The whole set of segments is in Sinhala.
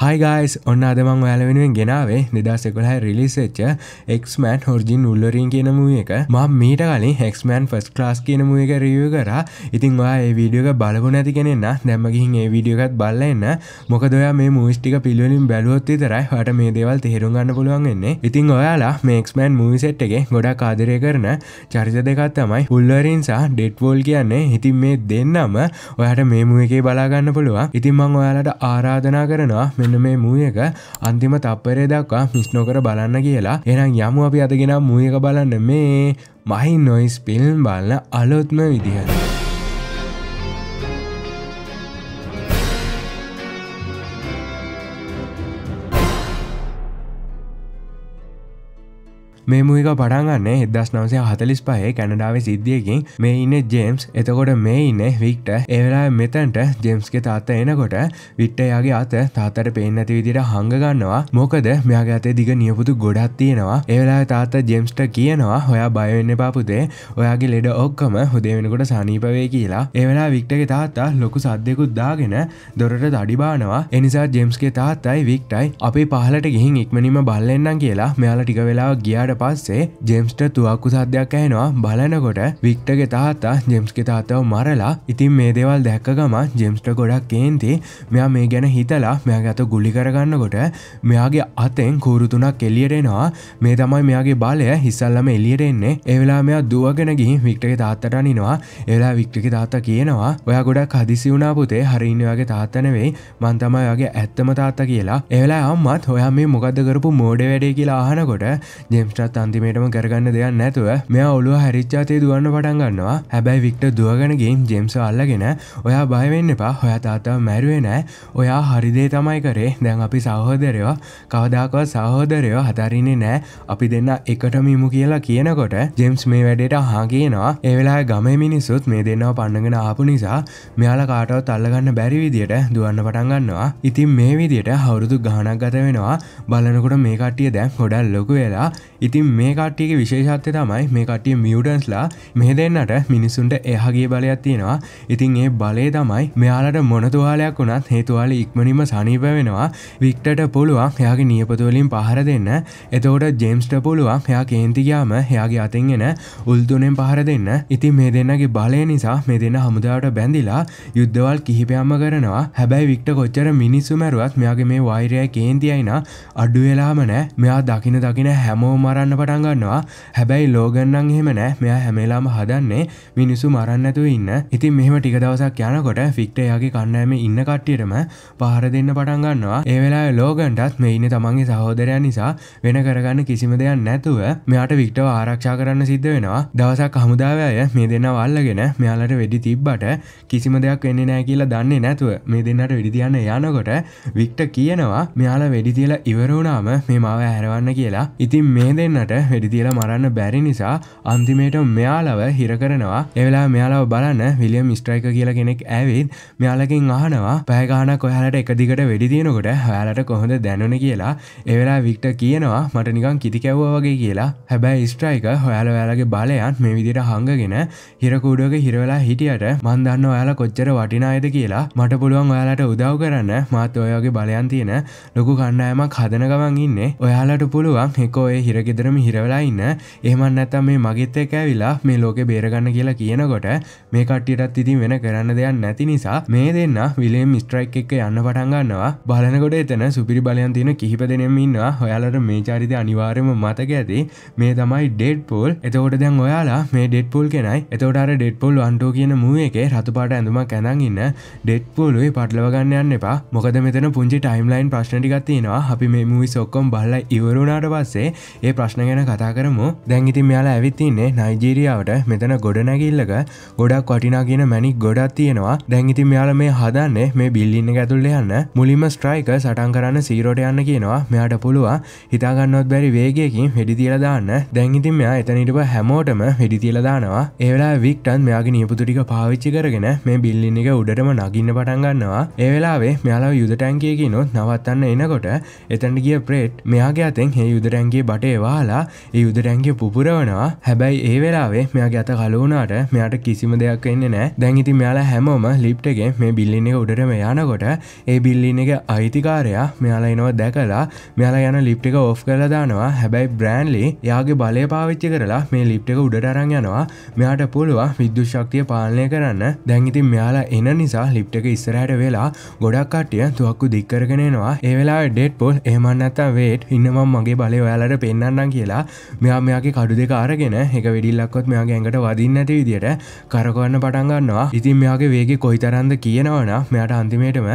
හයිගයිස් ඔන්න අදමං යාල වෙනුවෙන් ගෙනාවේ නිදසකොලහ රිලිසච්ච එක්මන් හෝර්ජින් උල්ලරින් කියනමුව එක මම මීට කලින් හෙක්මන් ෆස් ලාස් කියනමු එක රියව කර ඉතින් වා ඒ වීඩියෝක බලපු නැති කෙනෙන්න දැම්මගිහින් ඒ වීඩියෝකත් බලන්න මොකදොයා මේ මූස්ටික පිල්වලින් බැලුවොත් විතරයි හට මේ දේවල් තේරුම්ගන්න පුළුවන් එන්නේ ඉතින් ඔයාලා මේක්ස්මන් මූවිසෙට් එක ගොඩක් ආදරය කරන චරිත දෙකත් තමයි උල්ලරින් සහ ඩෙට්වෝල් කියන්නේ ඉතින් මේ දෙන්නම ඔයාට මේ මුව එකේ බලාගන්න පුළුවන් ඉතින් මං ඔයාලට ආරාධනා කරනවා මෙ මෙන්න මේ මූයක අන්තිම තප්පරේ දක්වා මිස් නොකර බලන්න කියලා එනම් යමු අපි අදගෙන මූයක බලන්න මේ මහි නොයිස් පිල්ම් බලන්න අලොත්ම විදිහට. මේමුක පටන්ගන්න එදස් නවසේ හතලිස් පහේ කැනඩාව සිද්ධියකින් මේ ඉන්න ජෙම්ස් එතකොට මේ ඉන්න වික්ට ඒවෙලා මෙතැන්ට ජෙම්ස්ගේ තාත්ත එනකොට විට්ටයාගේ අත තාතට පේනැති විදිට හංගගන්නවා මොකද මෙයාගේ අතේ දිග නියපුතු ගොඩත් තියෙනවා ඒවෙලා තාත්ත ජෙම්ස්ට කියනවා ඔයා බයවෙන්න පාපුතේ ඔයාගේ ලෙඩ ඔක්කම හොදේ වෙනකොට සනීපවේ කියලා ඒවෙලා වික්ටගේ තාත්තා ලොකු සද්දෙකුත් දාගෙන දොරට දඩිබානවා එනිසා ජෙම්ස්ගේ තාත්තයි වික්ටයි අපේ පහලට ගිහින් ඉක්මනිම බල්ලෙන්න්නම් කියලා මෙයාලා ටික වෙලා ගියාට පස්සේ ජෙම්ස්ට තුවක්කු සද්‍යයක් ඇහෙනවා බලනකොට වික්ටගේ තාත්තා ජෙම්ස්ගේ තාත්තව මරලා ඉතින් මේ දේවල් දැක්ක ගම ජෙම්ස්ට ගොඩක් කේන්ති මෙයා මේ ගැන හිතලා මෙයා ගත ගුලි කරගන්නකොට මෙයාගේ අතෙන් කූරුතුනක් එලියටෙනවා මේ තමයි මෙයාගේ බලය හිසල්ලම එලියට එන්නේ එවෙලා මෙයා දුවගෙන ගිහින් වික්ටගේ තාත්තට අනිනවා එලා වික්ටගේ තාත්තා කියනවා ඔයා ගොඩක් හදිසි වුණා පුතේ හරින්න වගේ තාත්තා නෙවෙයි මං තමයි වගේ ඇත්තම තාත්තා කියලා එවෙලා අම්මත් ඔයා මේ මොකද්ද කරපු මෝඩ වැඩේ කියලා අහනකොට ජෙම්ස්ටත් එකත් අන්තිමේටම කරගන්න දෙයක් නැතුව මෙයා ඔලුව හරිච්චාතේ දුවන්න පටන් ගන්නවා හැබැයි වික්ට දුවගෙන ගේම් ජෙම්ස අල්ලගෙන ඔයා බයවෙන්න එපා ඔයා තාතාව මැරුවේ නෑ ඔයා හරිදේ තමයි කරේ දැන් අපි සහෝදරයෝ කවදාකවත් සහෝදරයෝ හතරින්නේ නෑ අපි දෙන්න එකටමීමු කියලා කියනකොට ජෙම්ස් මේ වැඩට හා කියනවා ඒවෙලා ගම මිනිස්සුත් මේ දෙන්නව පන්නගෙන ආපු නිසා මෙයාල කාටවත් අල්ලගන්න බැරි විදියට දුවන්න පටන් ගන්නවා ඉතින් මේ විදියට හවුරුදු ගානක් ගත වෙනවා බලනකොට මේ කට්ටිය දැන් හොඩල් ලොකු වෙලා ඉතින් මේ කට්ටියගේ විශේෂත්ය තමයි මේ කටිය මියටන්ස්ලා මෙහ දෙන්නට මිනිසුන්ට එහගේ බලයක් තියෙනවා ඉතින් ඒ බලය තමයි මෙයාලට මොනතුවාලයක් වුණත් හේතුවාල ඉක්මනිම සනීප වෙනවා වික්ටට පුළුවන් එයාගේ නියපතුවලින් පහර දෙන්න එතෝට ජෙම්ස්ට පුළුවන් එයා කේන්තිගයාම එයාගේ අතින් එන උල්තුනෙන් පහර දෙන්න ඉතින් මේ දෙන්නගේ බලය නිසා මේ දෙන්න හමුදාවට බැඳිලා යුද්ධවල් කිහිපයම්ම කරනවා හැබැයි වික්ට කොච්චර මිනිස්සු මැරුවත් මෙයාගේ මේ වෛරය කේන්තියයින අඩුවෙලාම නෑ මෙයා දකින දකින හැමෝම මරන්න පටන් ගන්නවා හැබැයි ලෝගන්නන් එහෙම නෑ මෙයා හැමේලාම හදන්නේ මිනිසු මරන්නඇතුව ඉන්න ඉතින් මෙහම ටික දවසක් යනකොට ෆික්ටයාගේ කන්නෑම ඉන්න කට්ටියටම පහර දෙන්න පටන් ගන්නවා ඒවෙලා ලෝගන්ටත් මෙයින තමන්ගේ සහෝදරයන් නිසා වෙන කරගන්න කිසිම දෙයක් නැතුව මෙයාට වික්ටව ආරක්ෂා කරන්න සිද්ධ වෙනවා දවසක් හමුදාවය මේ දෙන්න වල්ලගෙන මෙයාලට වෙඩි තිබ්බට කිසිම දෙයක් වෙන්න නෑ කියලා දන්නේ නැතුව මේ දෙන්නට වෙඩිදියන්න යනකොට වික්ට කියනවා මෙයාලා වෙඩි කියලා ඉවරුණාම මේ මාව හැරවන්න කියලා ඉතින් මේ දෙන්නට වෙඩි තියලා මරන්න බැරි නිසා අන්තිමේට මෙයාලව හිර කරනවා එවෙලා මෙයාලාව බලන්න විලියම් ස්ට්‍රයික කියලා කෙනෙක් ඇවිත් මෙයාලකින් අහනවා පැගානක් ඔයාලට එකදිකට වෙඩි තියෙනකොට හයාලට කොහොඳ දැනුන කියලා එවෙලා වික්ට කියනවා මට නිකන් කිති කැව්වා වගේ කියලා හැබැයි ස්ට්‍රයික හොයාල ඔයාලගේ බලයන් මේ විදිට හංගගෙන හිරකූඩුවක හිරවෙලා හිටියට මන්දන්න ඔයාලා කොච්චර වටිනායද කියලා මට පුළුවන් ඔයාලට උදව් කරන්න මාත ඔයගේ බලයන් තියෙන ලොකු කණ්ඩායමක් හදන ගමන් ඉන්නේ ඔයාලට පුළුවන් එකෝ ඒ හිරග ගෙදරම හිරවලාඉන්න එහමන් නැත මේ මගෙත්තේ කෑවිලා මේ ලෝක බේරගන්න කියලා කියනකොට මේ කට්ටියටත් ඉතින් වෙන කරන්න දෙයක් නැති නිසා මේ දෙන්න විලේ මිස්ට්‍රයික් එක යන්න පටන්ගන්නවා බලනකොට එතන සුපිරි බලයන් තියෙන කිහිප දෙනෙම ඉන්න ඔයාලට මේ චරිත අනිවාර්යම මතක ඇති මේ තමයි ඩෙඩ් පෝල් එතකොට දැන් ඔයාලා මේ ඩෙඩ් පෝල් කෙනයි එතෝටර ඩෙඩ් පොල් අන්ටෝ කියන මුව එකේ රතුපාට ඇඳුමක් ඇඳන් ඉන්න ඩෙඩ් පෝලුයි පටලවගන්න යන්න එපා මොකද මෙතන පුංචි ටයිම්ලයින් ප්‍රශ්නටිගත්තියෙනවා අපි මේ මූවි සොක්කොම් බල්ල ඉවරුණාට පස්සේ ඒ ප්‍රශ්න ගැන කතා කරමු දැංගිති මෙයාලා ඇවිත්තින්නේ නයිජීරියාවට මෙතන ගොඩනැගිල්ලක ගොඩක් වටිනා කියන මැනික් ගොඩක් තියෙනවා දැංගිති මෙයාල මේ හදන්නේ මේ බිල්ලින්න ඇතුල්ල යන්න මුලින්ම ස්ට්‍රයික සටන් කරන්න සීරෝට යන්න කියනවා මෙයාට පුළුව හිතාගන්නොත් බැරි වේගයකින් හෙඩි තියලා දාන්න දැංගිතින් මෙයා එතනිටම හැමෝටම හෙඩි තියලා දානවා ඒවෙලා වික්ටන් මෙයාගේ නියපුතුටික පාවිච්චි කරගෙන මේ බිල්ලින්න එක උඩටම නගින්න පටන් ගන්නවා ඒවෙලාවේ මෙයාලා යුදටැන්කියකිනොත් නවත්තන්න එනකොට එතැන්ට ගිය ප්‍රේට් මෙයාගේ අතෙන් හෙ යුදටැන්ගේ බටේවා බාලා ඒ යුදරැන්ගේ පුපුරවනවා හැබැයි ඒ වෙලාවේ මෙයා ගත කලවුණට මෙයාට කිසිම දෙයක් වෙන්න නෑ දැන්ඉති මෙයාලා හැමෝම ලිප්ටගේ මේ බිල්ලින්න එක උඩරම යනකොට ඒ බිල්ලින්න එක අයිතිකාරයා මෙයාලා එනවා දැකලා මෙයාලා යන ලිප්ටික ඔෆ් කරලාදානවා හැබැයි බ්‍රෑන්ලි යාගේ බලය පාවිච්චි කරලා මේ ලිප්ටක උඩටරං යනවා මෙයාට පුළුවන් විද්‍යුශක්තිය පාලනය කරන්න දැන්ඉති මෙයාලා එන නිසා ලිප්ටක ඉස්සරහට වෙලා ගොඩක් කට්ටිය තුවක්කු දික්කරගෙනවා ඒවෙලා ඩෙට් පොල් ඒමන්නත්තා වේට් ඉන්නමම් මගේ බලය ඔයාලට පෙන්න්න පෙන්න්නන්නම් කියලා මෙයා මෙයාගේ කඩු දෙක අරගෙන එක වෙඩිල්ලක්කොත් මෙයාගේ ඇඟට වදින්නට විදියට කරකවන්න පටන්ගන්නවා ඉතින් මෙයාගේ වේගේ කොයිතරන්ද කියනවන මෙයාට අන්තිමේටම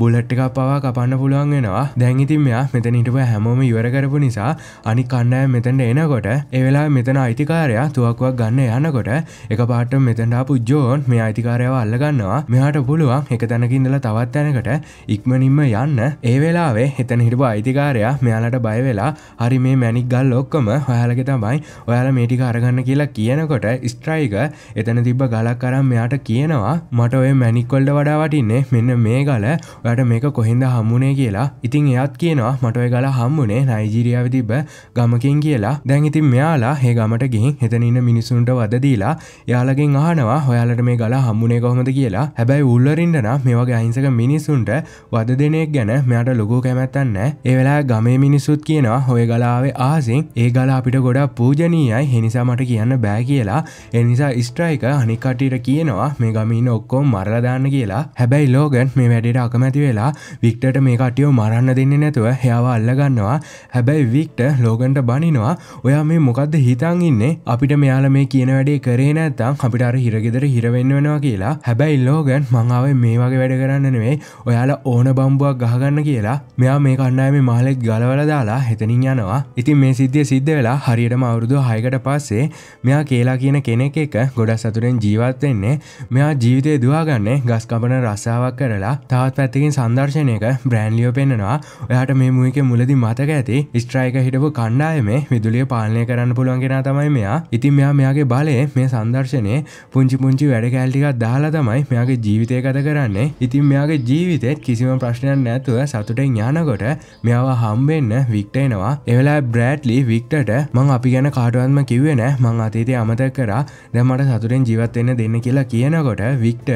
බුලට් එකක් පවා කපන්න පුළුවන් වෙනවා දැන් ඉතින් මෙයා මෙතන හිටපු හැමෝම ඉවර කරපු නිසා අනි කන්නය මෙතැන්ට එනකොට එවෙලා මෙතන අයිතිකාරයා තුවක්වක් ගන්න යනකොට එක පාට මෙතැන්ටාපු ජෝන් මේ අයිතිකාරයාව අල්ලගන්නවා මෙයාට පුළුවන් එක තැනකින්දල තවත් තැනකට ඉක්මනින්ම යන්න ඒ වෙලාවේ හෙතන හිටපු අයිතිකාරයා මෙයාලට බයවෙලා හරි මේ මැනික් ගල් දේවල් ඔක්කොම හොයාලගේ තමයි ඔයාල මේටික අරගන්න කියලා කියනකොට ස්ට්‍රයික එතන තිබ්බ ගලක් කරම් මෙයාට කියනවා මට ඔය මැනික්කොල්ඩ වඩා වටින්නේ මෙන්න මේ ගල ඔයට මේක කොහෙන්ද හම්මුණේ කියලා ඉතින් එයත් කියනවා මට ඔය ගල හම්මුණේ නයිජීරියාව තිබ්බ ගමකින් කියලා දැන් ඉතින් මෙයාලා හේ ගමට ගිහින් එතනන්න මිනිසුන්ට වදදීලා යාලගෙන් අහනවා හොයාලට මේ ගලා හම්මුණේ කොහොමද කියලා හැබැයි උල්ලරින්ටන මේවගේ අහිංසක මිනිසුන්ට වද දෙනෙක් ගැන මෙයාට ලොකු කැමැත්තන්න ඒවෙලා ගමේ මිනිසුත් කියනවා හොය ගලාවේ ආස විසින් ඒ ගල අපිට ගොඩා පූජනීයයි හිනිසා මට කියන්න බෑ කියලා එනිසා ස්ට්‍රයික හනිකටට කියනවා මේ ගමීන ඔක්කෝම් මරලදාන්න කියලා හැබැයි ලෝගන් මේ වැඩට අකමැති වෙලා වික්ටට මේ කටියෝ මරන්න දෙන්න නැතුව හයාව අල්ලගන්නවා හැබැයි වික්ට ලෝගන්ට බනිනවා ඔයා මේ මොකක්ද හිතන් ඉන්නේ අපිට මෙයාල මේ කියන වැඩේ කරේ නැත්තම් අපිට අර හිරගෙදර හිරවෙන්න වෙනවා කියලා හැබැයි ලෝගන් මංාව මේ වගේ වැඩ කරන්න නෙවෙයි ඔයාලා ඕන බම්බුවක් ගහගන්න කියලා මෙයා මේ කණ්ඩායම මහලෙක් ගලවල දාලා හෙතනින් යනවා ඉතින් මේ ප්‍රසිද්ධිය සිද්ධ වෙලා හරියටම අවුරුදු හයකට පස්සේ මෙයා කියලා කියන කෙනෙක් එක ගොඩක් සතුරෙන් ජීවත් වෙන්නේ මෙයා ජීවිතය දවාගන්නේ ගස් කපන රස්සාවක් කරලා තවත් පැත්තකින් සංදර්ශනයක බ්‍රෑන්ලියෝ පෙන්නවා ඔයාට මේ මුවක මුලදි මතක ඇති ස්ට්‍රයික හිටපු කණ්ඩායමේ විදුලිය පාලනය කරන්න පුළුවන්ගෙන තමයි මෙයා ඉතින් මෙයා මෙයාගේ බලය මේ සංදර්ශනය පුංචි පුංචි වැඩ කෑල්ටිකක් දාලා තමයි මෙයාගේ ජීවිතය ගත කරන්නේ ඉතින් මෙයාගේ ජීවිතෙත් කිසිම ප්‍රශ්නයක් නැතුව සතුටෙන් යනකොට මෙයාව හම්බෙන්න වික්ටේනවා එවෙලා බ්‍රෑට් සිරියස්ලි වික්ටට මං අපි ගැන කාටුවන්ම කිවේ නෑ මං අතීතය අමත කර දැමට සතුරෙන් ජීවත්වෙන්න දෙන්න කියලා කියනකොට වික්ට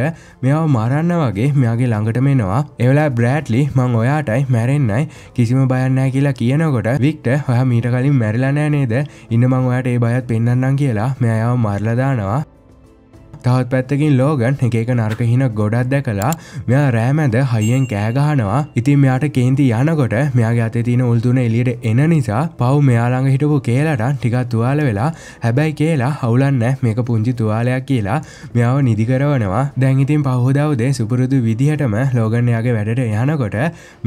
මෙයාව මරන්න වගේ මෙයාගේ ළඟට මෙනවා එවලා බ්‍රෑට්ලි මං ඔයාටයි මැරෙන්න්නයි කිසිම බයන්නෑ කියලා කියනකොට වික්ට ඔය මීට කලින් මැරිලනෑ නේද ඉන්න මං ඔයාට ඒ බයත් පෙන්න්නම් කියලා මෙයාව මරලදානවා තවත් පැත්තකින් ලෝගන් එකක නර්කහින ගොඩක් දැකලා මෙයා රෑමැද හයියෙන් කෑගහනවා ඉතින් මෙයාට කේන්ති යනකොට මෙයාගේ අතේ තියෙන උල්තුන එලියට එන නිසා පව් මෙයාළඟ හිටපු කේලට ටිකක් තුවාල වෙලා හැබැයි කේලා හවුලන්න මේක පුංචි තුවාලයක් කියලා මෙයාව නිදිකරවනවා දැන් ඉතින් පහෝදවදේ සුපුරුදු විදිහටම ලෝගන්යාගේ වැඩට යනකොට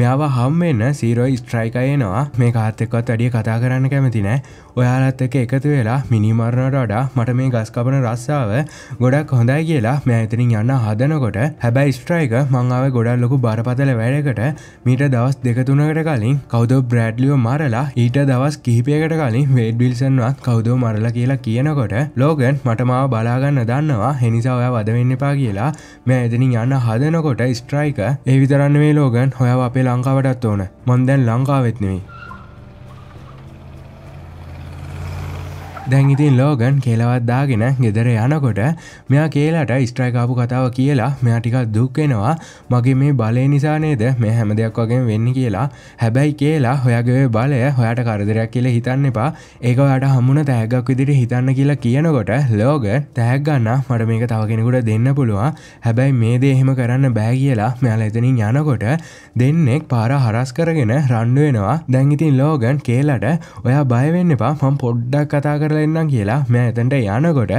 මෙයාව හම්වෙන්න සීරෝයි ස්ට්‍රයිකයනවා මේ කාත්තෙක්වත් වැඩිය කතා කරන්න කැමතිනෑ ඔයාලත් එක එකතු වෙලා මිනිමරණට වඩා මට මේ ගස්කපන රස්සාාව ගොඩක් ගොඩක් හොඳයි කියලා මෙ ඇතරින් යන්න හදනකොට හැබැයි ස්ට්‍රයික මංාව ගොඩල් ලොකු බරපතල වැඩකට මීට දවස් දෙකතුනකට කලින් කෞදෝ බ්‍රඩ්ලියෝ මරලා ඊට දවස් කිහිපයකට කලින් වේඩ් විල්සන්වත් කෞදෝ මරලා කියලා කියනකොට ලෝගන් මටමාව බලාගන්න දන්නවා හෙනිසා ඔයා වදවෙන්න එපා කියලා මෙ ඇතනින් යන්න හදනකොට ස්ට්‍රයික ඒ විතරන්න මේ ලෝගන් හොයා අපේ ලංකාවටත් ඕන මොන්දැන් ලංකාවෙත්නෙවෙයි දැන් ඉතින් ලෝගන් කෙලවත් දාගෙන ගෙදර යනකොට මෙයා කියලාට ස්ට්‍රයිකාපු කතාව කියලා මෙයා ටිකක් දුක්කෙනවා මගේ මේ බලය නිසා නේද මේ හැම දෙයක් වගේ වෙන්න කියලා හැබැයි කියලා හොයගේ බලය හොයාට කරදරයක් කියලා හිතන්න එපා ඒක ඔයාට හමුණ තෑගක් විදිට හිතන්න කියලා කියනකොට ලෝග තෑගන්න මට මේක තව කෙනෙකුට දෙන්න පුළුවන් හැබැයි මේ දේ එහෙම කරන්න බෑ කියලා මෙයාලා එතනින් යනකොට දෙන්නෙක් පාර හරස් කරගෙන රණ්ඩුවෙනවා දැංගිතින් ලෝගන් කේලට ඔයා බයවෙන්න එපා මං පොඩ්ඩක් කතා කරලා එන්නම් කියලා මෙ ඇතන්ට යනකොට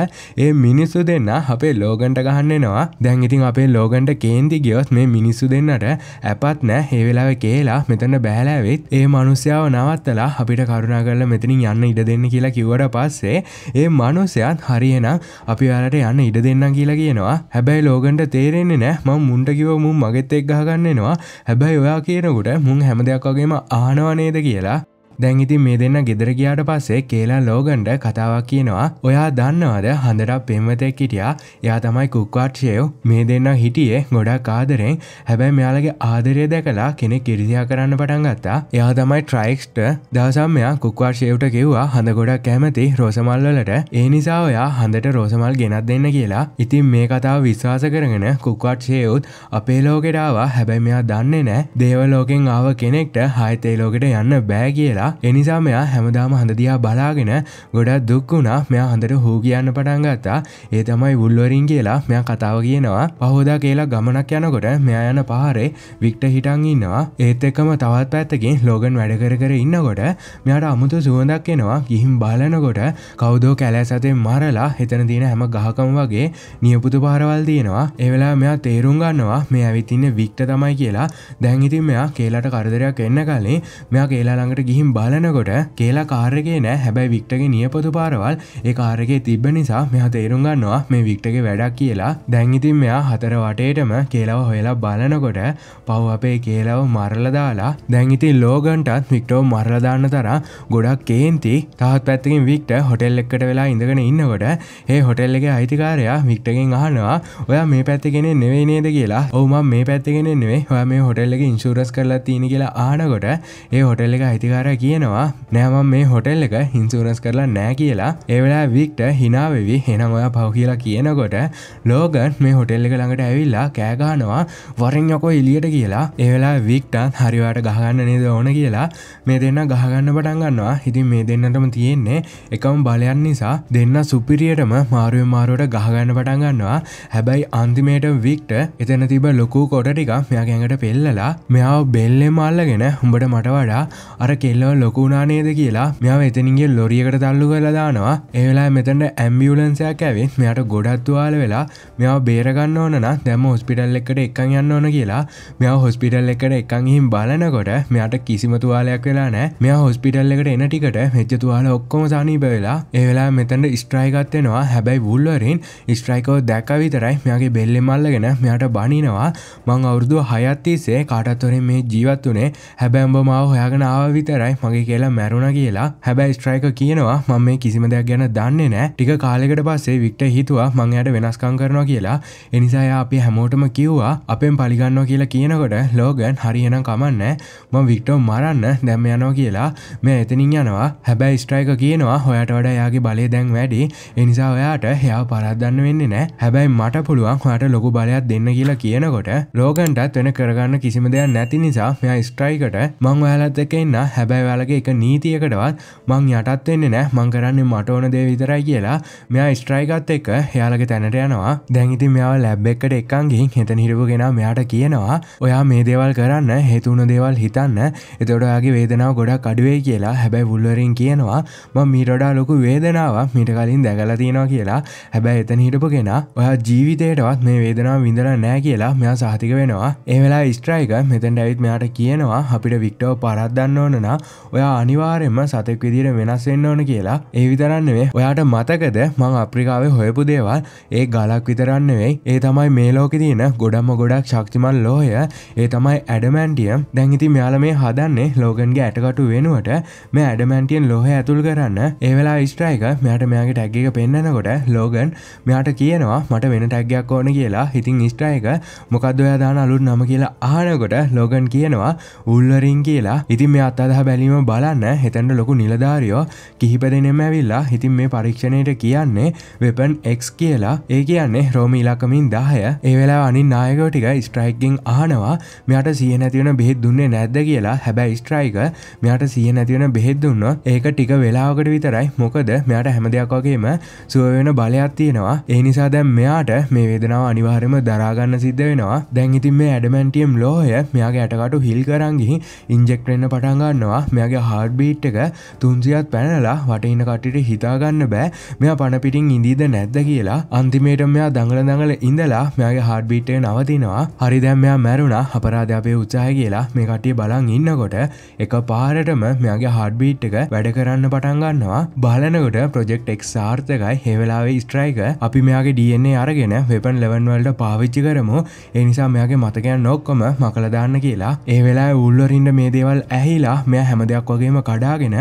ඒ මිනිස්සු දෙන්න අපේ ලෝගන්ට ගහන්නෙනවා දැන් ඉතින් අපේ ලෝගන්ට කේන්ති ගියොත් මේ මිනිස්සු දෙන්නට ඇපත් නෑ ඒවෙලාව කියලා මෙතන්න බෑලෑවෙත් ඒ මනුස්්‍යාව නවත්තලා අපිට කරුණා කරලා මෙතනින් යන්න ඉඩ දෙන්න කියලා කිවට පස්සේ ඒ මනුසයත් හරියන අපි යාලට යන්න ඉඩ දෙන්න කියලා කියනවා හැබැයි ලෝගන්ට තේරෙන්නේ නෑ මං මුන්ට කිව මුම් මගෙත් එක් ගහගන්නවා හැබැ හැබැයි ඔයා කියනකුට මුං හැම දෙයක් වගේම ආනවනේද කියලා දැන් ඉතින් මේ දෙන්න ගෙදර ගියාට පස්සේ කේලා ලෝගන්ඩ කතාවක් කියනවා ඔයා දන්නවද හඳටක් පෙම්වතෙක් හිටියා එයා තමයි කුක්වාට්ෂයෝ මේ දෙන්න හිටියේ ගොඩක් ආදරෙන් හැබැයි මෙයාලගේ ආදරය දැකලා කෙනෙක් කිරිසියා කරන්න පටන් ගත්තා එයා තමයි ට්‍රයික්ස්ට දවසම්මයා කුක්වාර්ෂයවට කිව්වා හඳ ගොඩක් කැමති රෝසමල්වලට ඒ නිසා ඔයා හඳට රෝසමල් ගෙනත් දෙන්න කියලා ඉතින් මේ කතාව විශ්වාස කරගෙන කුක්වාට්ෂයයුත් අපේ ලෝකෙටාවා හැබැයි මෙයා දන්නේ නෑ දේවලෝකෙන් ආව කෙනෙක්ට හයතේ ලෝකෙට යන්න බෑ කියලා ගියා එනිසා මෙයා හැමදාම හඳදියා බලාගෙන ගොඩක් දුක්වුණා මෙයා හඳට හූ කියන්න පටන් ගත්තා ඒ තමයි උල්වරින් කියලා මෙයා කතාව කියනවා පහෝදා කියලා ගමනක් යනකොට මෙයා යන පහරේ වික්ට හිටන් ඉන්නවා ඒත් එක්කම තවත් පැත්තකින් ලෝගන් වැඩ කර කර ඉන්නකොට මෙයාට අමුතු සුවඳක් එනවා ගිහිම් බලනකොට කවදෝ කැලෑ සතේ මරලා හිතන තියෙන හැම ගහකම වගේ නියපුතු පාරවල් තියෙනවා එවෙලා මෙයා තේරුම් ගන්නවා මේ ඇවිතින්න වික්ට තමයි කියලා දැන් ඉතින් මෙයා කේලාට කරදරයක් එන්න කලින් මෙයා කේලා ළඟට ගිහින් බලනකොට කියලා කාරගේ නෑ හැබැයි වික්ටගේ නියපතු පාරවල් ඒ කාරගේ තිබ්බ නිසා මෙහ තේරුම් ගන්නවා මේ වික්ටගේ වැඩක් කියලා දැංගිතින් මෙයා හතර වටේටම කියලාව හොයලා බලනකොට පව් අපේ කියලාව මරලදාලා දැංගිති ලෝගන්ටත් වික්ටෝ මරලදාන්න තර ගොඩක් කේන්ති තහත් පැත්තකින් වික්ට හොටෙල් එක්කට වෙලා ඉඳගෙන ඉන්නකොට ඒ හොටෙල් එක අයිතිකාරයා වික්ටගෙන් අහනවා ඔයා මේ පැත්තිගෙන නෙවෙයි නේද කියලා ඔවුම මේ පැත්තිගෙන නෙවේ ඔය මේ හොටෙල් එක ඉන්ශූරස් කරලා තියෙන කියලා ආනකොට ඒ හොටෙල් එක අයිතිකාරය කිය කියනවා නෑමම් මේ හොටෙල් එක හින්සූරස් කරලා නෑ කියලා ඒවෙලා වික්ට හිනාවෙවි හෙනම් ඔයා පව් කියලා කියනකොට ලෝගන් මේ හොටෙල් එක ළඟට ඇවිල්ලා කෑගානවා වරෙන් යොකෝ එලියට කියලා ඒවෙලා වික්ටත් හරිවාට ගහගන්න නේද ඕන කියලා මේ දෙන්න ගහගන්න පටන් ගන්නවා හිතින් මේ දෙන්නටම තියෙන්නේ එකම බලයන් නිසා දෙන්න සුපිරියටම මාරුව මාරුවට ගහගන්න පටන් ගන්නවා හැබැයි අන්තිමේට වික්ට එතන තිබ ලොකු කොට ටික මෙයාගැඟට පෙල්ලලා මෙයා බෙල්ලෙ මල්ලගෙන උඹට මට වඩා අර කෙල්ලව මෙව ලොකුනා නේද කියලා මෙයා එතනින්ගේ ලොරියකට තල්ලු කරලා දානවා ඒවෙලා මෙතට ඇම්බියුලන්සයක් ඇවිත් මෙයාට ගොඩත්තුවාල වෙලා මෙයා බේරගන්න ඕන දැම හොස්පිටල් එකට එකක් යන්න ඕන කියලා මෙයා හොස්පිටල් එකට එකන් හිම් බලනකොට මෙයාට කිසිම තුවාලයක් වෙලා නෑ මෙයා හොස්පිටල් එකට එන ටිකට මෙච්ච තුවාල ඔක්කොම සනීප වෙලා ඒවෙලා මෙතැට ස්ට්‍රයිකත්වෙනවා හැබැයි වුල්ලරින් ස්ට්‍රයිකෝ දැක විතරයි මෙයාගේ බෙල්ලෙ මල්ලගෙන මෙයාට බනිනවා මං අවුරුදු හයත්තිසේ කාටත්වරේ මේ ජීවත් වනේ හැබැම්බ මාව හොයාගෙන ආව විතරයි මගේ කියලා මැරුණ කියලා හැබැයි ස්ට්‍රයික කියනවා මම මේ කිසිම දෙයක් ගැන දන්නේ නෑ ටික කාලෙකට පස්සේ වික්ට හිතුවා මං යට වෙනස්කං කරනවා කියලා එනිසා අපි හැමෝටම කිව්වා අපෙන් පලිගන්න කියලා කියනකොට ලෝගන් හරියන කමන්න මං වික්ටෝ මරන්න දැම්ම යනෝ කියලා මේ එතනින් යනවා හැබැයි ස්ට්‍රයික කියනවා හොයට වඩ යාගේ බලය දැන් වැඩි එනිසා ඔයාට හෙයා පරද්දන්න වෙන්නේ නෑ හැබැයි මට පුළුවන් හට ලොකු බලයක් දෙන්න කියලා කියනකොට ලෝගන්ටත් වෙන කරගන්න කිසිම දෙයක් නැති නිසා මෙයා ස්ට්‍රයිකට මං ඔයාලත් එක එන්න හැබැයි යාලගේ එක නීතියකටවත් මං යටත් වෙන්නේ නෑ මං කරන්නේ මට ඕන දේ විතරයි කියලා මෙයා ස්ට්‍රයිකත් එක යාලගේ තැනට යනවා දැන්ඉති මෙයා ලැබ්බෙක්කට එකන්ගේ හෙතන හිරපුගෙන මෙයාට කියනවා ඔයා මේ දේවල් කරන්න හේතුුණු දේවල් හිතන්න එතොඩයාගේ වේදනාව ගොඩක් අඩුවේ කියලා හැබැයි වුල්ලරින් කියනවා ම මීරඩා ලොකු වේදනාව මිට කලින් දැගලතිනවා කියලා හැබැයි එතන හිටපුගෙන ඔයා ජීවිතයටවත් මේ වේදනාව විඳර නෑ කියලා මෙයා සහතික වෙනවා ඒවෙලා ස්ට්‍රයික මෙතන් ඩැවිත් මෙයාට කියනවා අපිට වික්ටෝ පරත්දන්න ඕනන ඔයා අනිවාරෙන්ම සතෙක් විදිර වෙනස්වෙන්න ඕන කියලා ඒ විතරන්නවේ ඔයාට මතකද මං අප්‍රිකාවේ හොයපු දේවල් ඒ ගලක් විතර කරන්නවෙයි ඒ තමයි මේ ලෝක තියන ගොඩම්ම ගොඩක් ශක්තිමල් ලෝහය ඒ තමයි ඇඩමැන්ටියම් දැංහිති මෙයාල මේ හදන්නේ ලෝගන්ගේ ඇටකටු වෙනුවට මේ ඇඩමැන්ටියන් ලෝහ ඇතුල් කරන්න ඒවෙලා ස්ට්‍රයික මෙයාට මෙයාගේ ටැක්ගක පෙන්න්නනකොට ලෝගන් මෙයාට කියනවා මට වෙන ටැක්ගයක් ඕන කියලා හිතින් ස්ට්‍රයික මොකක්ද ඔයාදාන අලුත් නම කියලා ආනකොට ලෝගන් කියනවා උල්වරින් කියලා ඉතින් මේ අත්තදහ බැලීම බලන්න හෙතැන්ට ලොකු නිලධාරියෝ කිහිප දෙනෙම ඇවිල්ලා හිතින් මේ පරීක්ෂණයට කියන්නේ වෙපන් එක් කියලා ඒ කියන්නේ ස්ටෝම ඉලක්කමින් දාහය ඒවෙලා අනින් නායකෝ ටික ස්ට්‍රයික්ගෙන් ආනවා මෙයාට සිය නැතිවන බෙහෙත් දුන්නේ නැද්ද කියලා හැබැයි ස්ට්‍රයික මෙයාට සිය නැතිවන බෙහෙත් දුන්න ඒක ටික වෙලාවකට විතරයි මොකද මෙයාට හැම දෙයක් වගේම සුවවෙන බලයක් තියෙනවා ඒ නිසා දැන් මෙයාට මේ වේදනාව අනිවාර්යම දරාගන්න සිද්ධ වෙනවා දැන් ඉතින් මේ ඇඩමැන්ටියම් ලෝහය මෙයාගේ ඇටකටු හිල් කරන්ගිහි ඉන්ජෙක්ටෙන්න්න පටන්ගන්නවා මෙයාගේ හාර්ඩ්බීට් එක තුන්සියත් පැනලා වටඉන්න කට්ටිට හිතාගන්න බෑ මෙයා පණපිටින් ඉඳීද නැද්ද කියලා අන්තිමේට මෙයා දඟ දඟල දඟල ඉඳලා මෙයාගේ හාඩ්බීටය නවතිනවා හරි දැම් මෙයා මැරුණා අපරාධ්‍යපය උත්සාහ කියලා මේ කටිය බලන් ඉන්නකොට එක පාරටම මෙයාගේ හාඩ්බීට් එක වැඩ කරන්න පටන්ගන්නවා බලනකොට ප්‍රොජෙක්් එක් සාර්ථකයි හෙවෙලාවේ ස්ට්‍රයික අපි මෙයාගේ ඩන්නේ අරගෙන වෙපන් ලෙවන්වල්ට පාවිච්චි කරමු එනිසා මෙයාගේ මතකයන් නොක්කොම මකළදාන්න කියලා ඒ වෙලා උල්ලරින්ට මේ දේවල් ඇහිලා මෙය හැම දෙයක් වගේම කඩාගෙන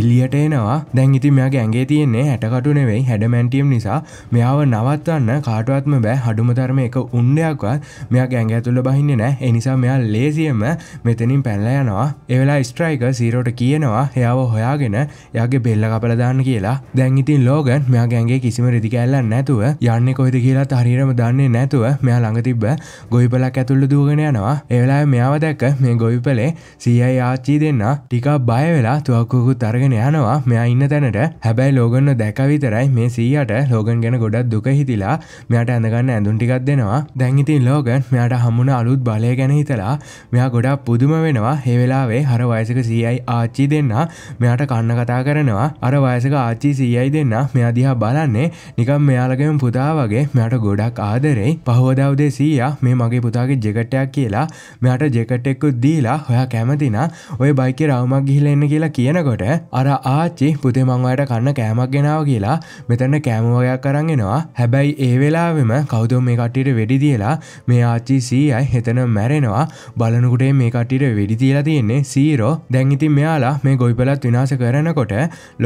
එල්ලියට එනවා දැන් ඉති මෙයාගේ ඇගේ තියෙන්නේ හැටකටු නෙවෙයි හැඩමැන්ටියම් නිසා මෙයාව නවත්වන්න කාර කාටවත්ම බෑ හඩුමතරම එක උන්ඩයක්වත් මෙයා ගැංග ඇතුළ බහින්න නෑ එනිසා මෙයා ලේසියම මෙතනින් පැල්ල යනවා එවෙලා ස්ට්‍රයික සීරෝට කියනවා එයාව හොයාගෙන යාගේ බෙල්ල කපලදාන්න කියලා දැංගිතින් ලෝගන් මෙයා ගැන්ගේ කිසිම රිදිකැල්ලන්න නැතුව යන්න කොයිද කියලා හරිරම දන්නේ නැතුව මෙයා ළඟතිබ්බ ගොයිපලක් ඇතුල්ල දූගෙන යනවා එවෙලා මෙයාව දැක්ක මේ ගොවිපලේ සීයි ආච්චී දෙන්න ටිකා බය වෙලා තුවක්කුකුත් අරගෙන යනවා මෙයා ඉන්න තැනට හැබැයි ලෝගන්න දැක විතරයි මේ සීයට ලෝගන් ගැන ගොඩක් දුක හිතිලා මෙයාට ඇඳගන්න ඇඳුන්ටිකක් දෙනවා දැන්ඉතින් ලෝගන් මෙයාට හමුණ අලුත් බලය ගැන හිතලා මෙයා ගොඩා පුදුම වෙනවා හෙවෙලාවේ හර වයසක සීයි ආච්චි දෙන්න මෙයාට කන්න කතා කරනවා අර වයසක ආච්චි සීයි දෙන්න මෙයා දිහා බලන්නේ නිකම් මෙයාලගම පුතා වගේ මෙයාට ගොඩක් ආදරෙයි පහෝදවදේ සීයා මේ මගේ පුතාගේ ජෙකට්ටයක් කියලා මෙයාට ජෙකට්ටෙක්කුත් දීලා හොයා කැමතින ඔය බයික රවමක් ගිහිල එන්න කියලා කියනකොට අර ආච්චි පුතේ මංවයට කන්න කෑමක් ගෙනාව කියලා මෙතන්න කෑමවගයක් කරගෙනවා හැබැයි ඒ වෙලා වෙලාවෙම කවුද මේ කට්ටිට වෙඩි දියලා මේ ආච්චි සීයයි හෙතන මැරෙනවා බලනකුටේ මේ කට්ටිට වෙඩි තියලා තියෙන්නේ සීරෝ දැන්ඉතින් මෙයාලා මේ ගොයිපලත් විනාස කරනකොට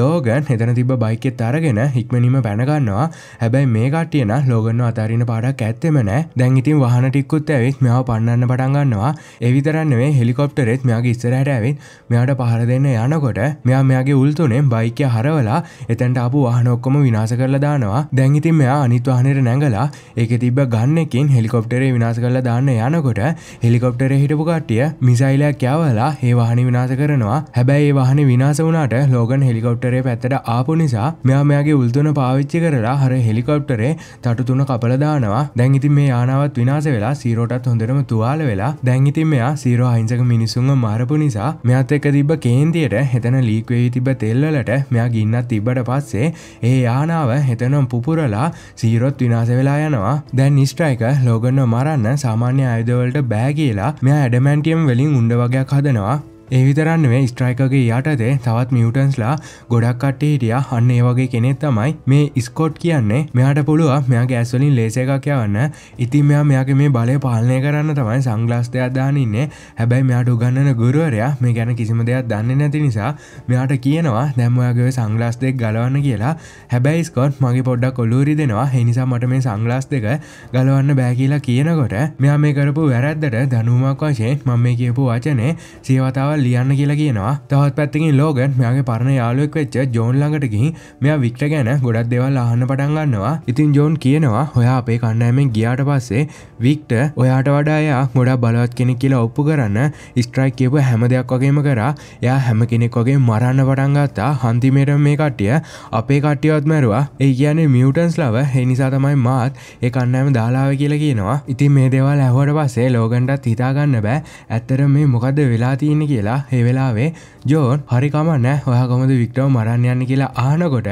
ලෝගන් හෙතන තිබ බයිකෙත් අරගෙන හික්මනීම පැනගන්නවා හැබැයි මේ කට්ටියන ලෝගන්න අතාරන පාඩක් ඇත්තෙම නෑ දැන්ඉතින් වහනටික්කුත් ඇවිත් මෙයාව පන්නන්න පටන්ගන්නවා එවිතරන්නේ හෙලිකොප්ටරෙත් මෙයාගේ ඉස්සරහට ඇවිත් මෙයාට පහර දෙන්න යනකොට මෙයා මෙයාගේ උල්තුනේ බයිකය හරවලා එතැන්ට අපපු වාහනොක්කොම විනාස කරලා දානවා දැන්ඉතින් මෙයා අනිත්වාහනයට නැඟ දාගලා එක තිබ ගන්නෙකින් හෙලිකොප්ටරේ විනාස කල දාන්න යනකොට හෙලිකොප්ටර හිටපු කට්ටිය මිසයිලයක් යවලා ඒවාහනි විනාස කරනවා හැබැයි ඒවාහන විනාස වුණට ලෝගන් හෙලිකොප්ටරේ පැත්තට ආපු නිසා මෙයා මෙයාගේ උල්තුන පාවිච්චි කරලා හර හෙලිකොප්ටරේ තටුතුන කපලදානවා දැන්ඉතින් මේ යානාවත් විනාස වෙලා සීරෝටත් හොඳරම තුවාල වෙලා දැන්ඉතින් මෙයා සීරෝ අහිංසක මිනිසුන්ව මාරපු නිසා මෙත් එක තිබ කේන්තියට හෙතන ලීක්වෙයි තිබ තෙල්වලට මෙයා ගින්නත් තිබට පස්සේ ඒ යානාව හෙතනම් පුපුරලා සීරොත් විනාස වෙලා යනවා දැන් නිස්ට්‍රයික ලෝගන්න මරන්න සාමාන්‍ය අයදවලට බෑ කියලා මෙ ඇඩමැන්ටියම් වලින් උන්ඩ වගයක් හදනවා ඒවිතරන්නුවේ ස්ට්‍රයිකගේ යටතේ තවත් මියටන්ස්ලා ගොඩක් කට්ටේ හිටිය අන්න ඒ වගේ කෙනෙත් තමයි මේ ස්කොට් කියන්නේ මෙයාට පුළුව මෙයා ගෑස්වලින් ලේස එකක් යවන්න ඉතින් මෙයා මෙයාගේ මේ බලය පාලනය කරන්න තමයි සංග්ලාස් දෙයක් දානන්නේ හැබැයි මෙයාට උගන්නන ගුරුවරයා මේ ගැන කිසිම දෙයක් දන්නේ නැති නිසා මෙයාට කියනවා දැම්මයාගේ සංග්ලාස් දෙක් ගලවන්න කියලා හැබැයි ස්කොට් මගේ පොඩ්ඩක් ඔලූරි දෙනවා එනිසා මට මේ සංග්ලාස් දෙක ගලවන්න බෑ කියලා කියනකොට මෙයා මේ කරපු වැරැද්දට දනුවමක් වශයෙන් මම මේ කියපු වචනේ සියවතාවල් ලියන්න කියලා කියනවා තවත් පැත්තකින් ලෝගන් මෙයාගේ පරණ යාලුවෙක් වෙච්ච ජෝන් ළඟටකින් මෙයා වික්ට ගැන ගොඩක් දෙවල් අහන්න පටන් ගන්නවා ඉතින් ජෝන් කියනවා ඔයා අපේ කණ්ඩෑමෙන් ගියාට පස්සේ වික්ට ඔයාට වඩා එයා ගොඩා බලවත් කෙනෙක් කියලා ඔප්පු කරන්න ස්ට්‍රයික් කියපු හැම දෙයක් වගේම කරා එයා හැම කෙනෙක් වගේ මරන්න පටන් ගත්තා හන්තිමේට මේ කට්ටිය අපේ කට්ටියවත් මැරුවා ඒ කියන්නේ මියටන්ස් ලව ඒ නිසා තමයි මාත් ඒ කන්නෑම දාලාව කියලා කියනවා ඉතින් මේ දේවල් ඇහුවට පස්සේ ලෝගන්ටත් හිතාගන්න බෑ ඇත්තර මේ මොකද වෙලා තියෙන කියලා කියලා ඒ වෙලාවේ ජෝන් හරිකමන්න ඔයාකොමද වික්ටව මරන්නයන්න කියලා ආනකොට